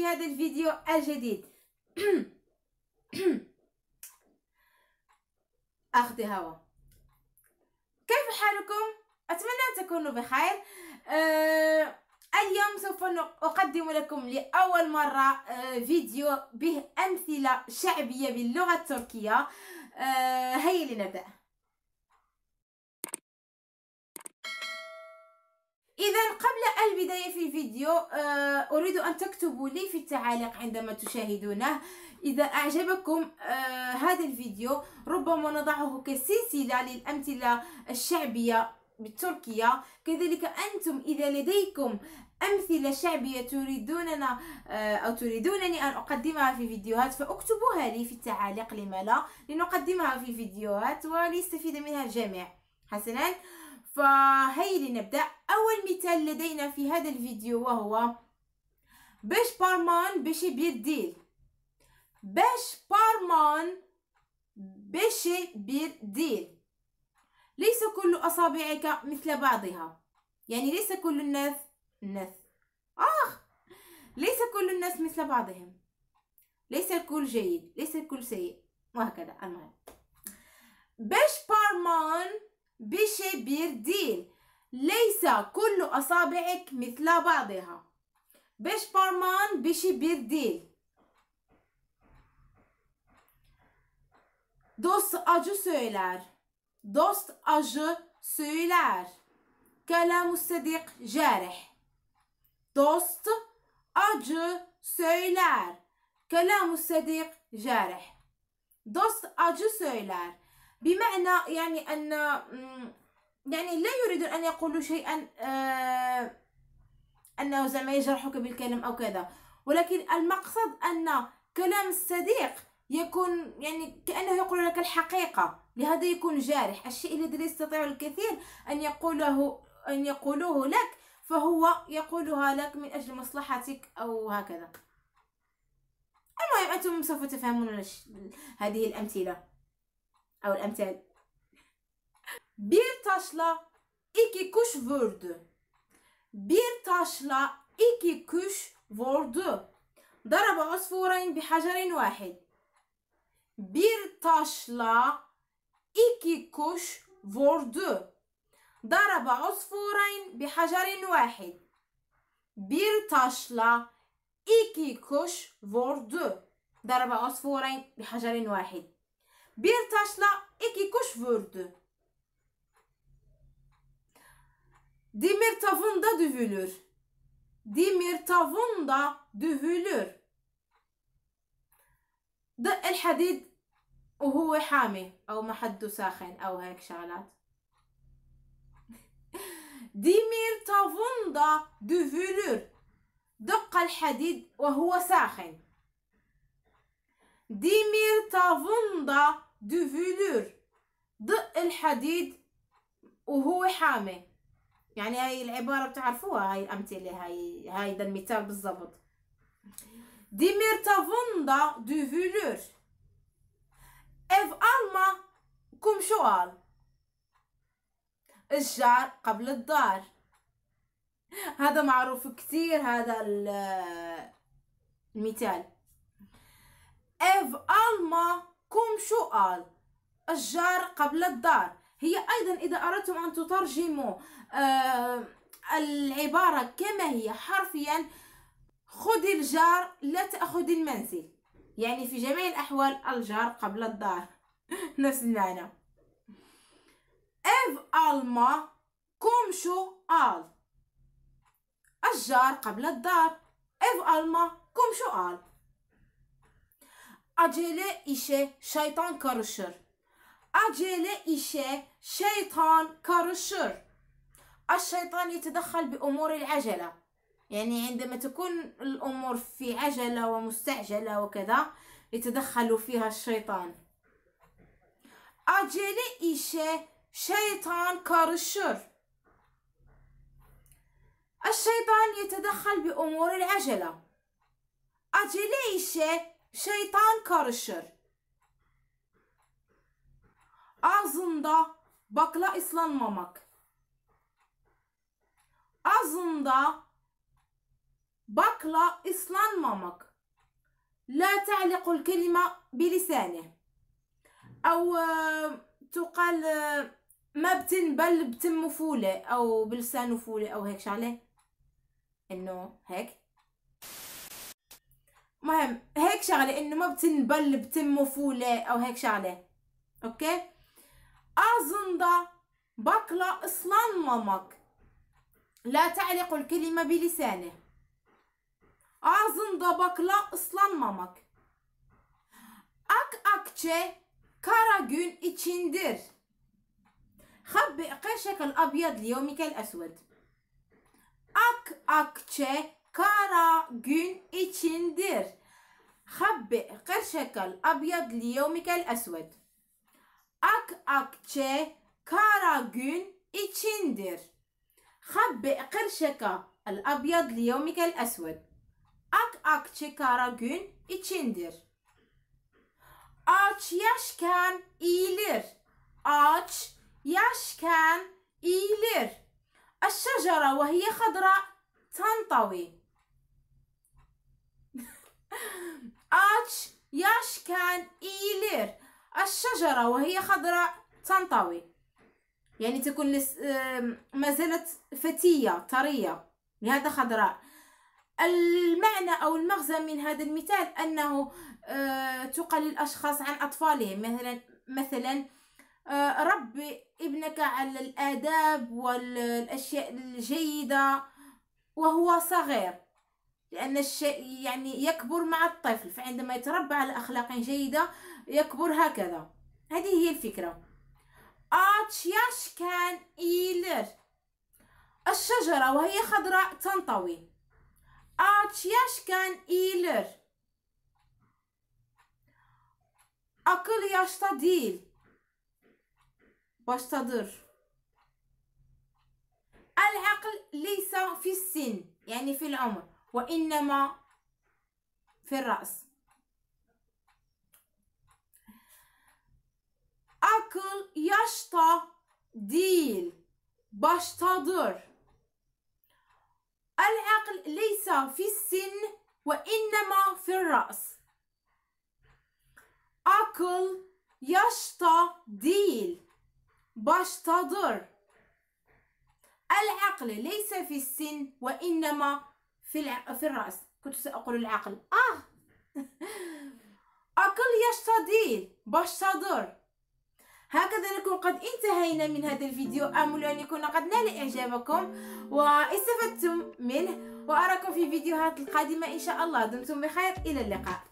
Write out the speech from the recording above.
في هذا الفيديو الجديد اخذي هواء كيف حالكم؟ أتمنى أن تكونوا بخير أه اليوم سوف أقدم لكم لأول مرة آه، فيديو به أمثلة شعبية باللغة التركية أه هيا لنبدأ اذا قبل البدايه في الفيديو آه، اريد ان تكتبوا لي في التعاليق عندما تشاهدونه اذا اعجبكم آه، هذا الفيديو ربما نضعه كسلسله للامثله الشعبيه بالتركية كذلك انتم اذا لديكم امثله شعبيه تريدوننا آه، او تريدونني ان اقدمها في فيديوهات فاكتبوها لي في التعاليق لما لا لنقدمها في فيديوهات وليستفيد منها الجميع حسنا فهيا لنبدأ أول مثال لدينا في هذا الفيديو وهو باش بارمان باش بيديل باش بارمان باش بيديل ليس كل أصابعك مثل بعضها يعني ليس كل الناس الناس آخ ليس كل الناس مثل بعضهم ليس الكل جيد ليس الكل سيء وهكذا المهم باش بارمان bir şey bir değil. Leysa kullu asabi'ik mitla ba'diha. Beş parmağın beşi bir değil. Dost acı söyler. Dost acı söyler. Kelamu sedik jarih. Dost acı söyler. Kelamu sedik jarih. Dost acı söyler. بمعنى يعني أن يعني لا يريدون أن يقولوا شيئا آه أنه زعما يجرحك بالكلام أو كذا ولكن المقصد أن كلام الصديق يكون يعني كأنه يقول لك الحقيقة لهذا يكون جارح الشيء الذي لا يستطيع الكثير أن يقوله أن يقولوه لك فهو يقولها لك من أجل مصلحتك أو هكذا المهم أنتم سوف تفهمون هذه الأمثلة او الامثال bir taşla iki kuş vurdu bir taşla iki kuş vurdu ضرب عصفورين بحجر واحد bir taşla iki kuş vurdu ضرب عصفورين بحجر واحد bir taşla iki kuş vurdu ضرب عصفورين بحجر واحد Bir taşla iki kuş vurdu. Demir tavında düvülür. Demir tavında düvülür. دق الحديد وهو حامي أو محده ساخن أو هيك شغلات ديمير تافوندا دفلر دق الحديد وهو ساخن ديمير تافوندا دو فيلور ضق الحديد وهو حامي يعني هاي العبارة بتعرفوها هاي الأمثلة هاي هاي ده المثال بالضبط دي فوندا دو فيلور اف ألما كوم شوال الجار قبل الدار هذا معروف كتير هذا المثال اف ألما شو آل الجار قبل الدار هي أيضا إذا أردتم أن تترجموا آه، العبارة كما هي حرفيا خذ الجار لا تأخذ المنزل يعني في جميع الأحوال الجار قبل الدار نفس المعنى إف ألما شو آل الجار قبل الدار إف ألما شو آل Acele işe şeytan karışır. Acele işe şeytan karışır. الشيطان يتدخل بأمور العجلة يعني عندما تكون الأمور في عجلة ومستعجلة وكذا يتدخل فيها الشيطان acele işe şeytan karışır. الشيطان يتدخل بأمور العجلة. acele işe Şeytan karışır. Ağzında bakla ıslanmamak. Ağzında bakla ıslanmamak. لا تعلق الكلمة بلسانه أو تقال ما بتنبل بتم فولة أو بلسان فولة أو هيك شعلة إنه هيك مهم هيك شغله انه ما بتنبل بتم فوله او هيك شغله اوكي ازندا إصلاً مامك لا تعلق الكلمة بلسانه ağzında bakla ıslanmamak اك akçe كارا جون اتشندر خبئ قشك الأبيض ليومك الأسود اك akçe kara gün içindir. خبئ قرشك الأبيض ليومك الأسود. Ak akçe kara gün içindir. خبئ قرشك الأبيض ليومك الأسود. Ak akçe kara gün içindir. Ağaç yaşken iyilir. Ağaç yaşken iyilir. الشجرة وهي خضراء تنطوي اتش ياش كان ايلير الشجرة وهي خضراء تنطوي يعني تكون لس ما زالت فتية طرية لهذا خضراء المعنى أو المغزى من هذا المثال أنه تقل الأشخاص عن أطفالهم مثلا مثلا رب ابنك على الآداب والأشياء الجيدة وهو صغير لأن الشيء يعني يكبر مع الطفل فعندما يتربى على أخلاق جيدة يكبر هكذا هذه هي الفكرة أتشياش كان إيلر الشجرة وهي خضراء تنطوي أتشياش كان إيلر أكل yaşta değil العقل ليس في السن يعني في العمر وإنما في الرأس أكل يشطى ديل baştadır. العقل ليس في السن وإنما في الرأس أكل يشطى ديل baştadır. العقل ليس في السن وإنما في الع... في الرأس كنت سأقول العقل آه أقل يشتدل باش صدر هكذا نكون قد انتهينا من هذا الفيديو آمل أن يكون قد نال إعجابكم واستفدتم منه وأراكم في فيديوهات القادمة إن شاء الله دمتم بخير إلى اللقاء